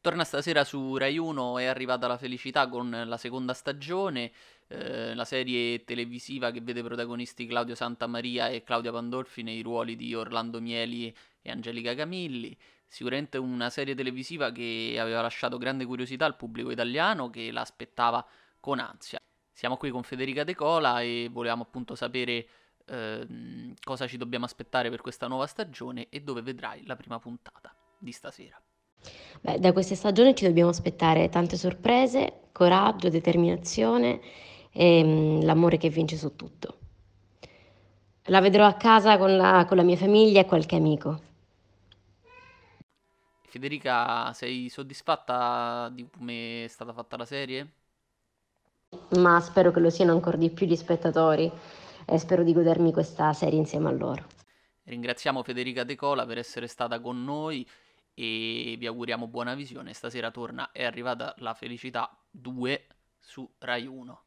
Torna stasera su Rai 1, è arrivata la felicità con la seconda stagione, eh, la serie televisiva che vede protagonisti Claudio Santamaria e Claudia Pandolfi nei ruoli di Orlando Mieli e Angelica Camilli. Sicuramente una serie televisiva che aveva lasciato grande curiosità al pubblico italiano che l'aspettava con ansia. Siamo qui con Federica De Cola e volevamo appunto sapere eh, cosa ci dobbiamo aspettare per questa nuova stagione e dove vedrai la prima puntata di stasera. Beh, da questa stagione ci dobbiamo aspettare tante sorprese, coraggio, determinazione e mm, l'amore che vince su tutto. La vedrò a casa con la, con la mia famiglia e qualche amico. Federica, sei soddisfatta di come è stata fatta la serie? Ma spero che lo siano ancora di più gli spettatori e spero di godermi questa serie insieme a loro. Ringraziamo Federica De Cola per essere stata con noi e vi auguriamo buona visione. Stasera torna È arrivata la felicità 2 su Rai 1.